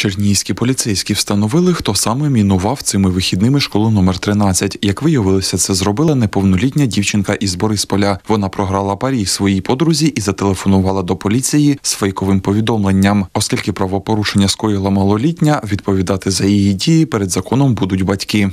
Чернігівські поліцейські встановили, хто саме мінував цими вихідними школу номер 13 Як виявилося, це зробила неповнолітня дівчинка із Борисполя. Вона програла парі своїй подрузі і зателефонувала до поліції з фейковим повідомленням. Оскільки правопорушення скоїла малолітня, відповідати за її дії перед законом будуть батьки.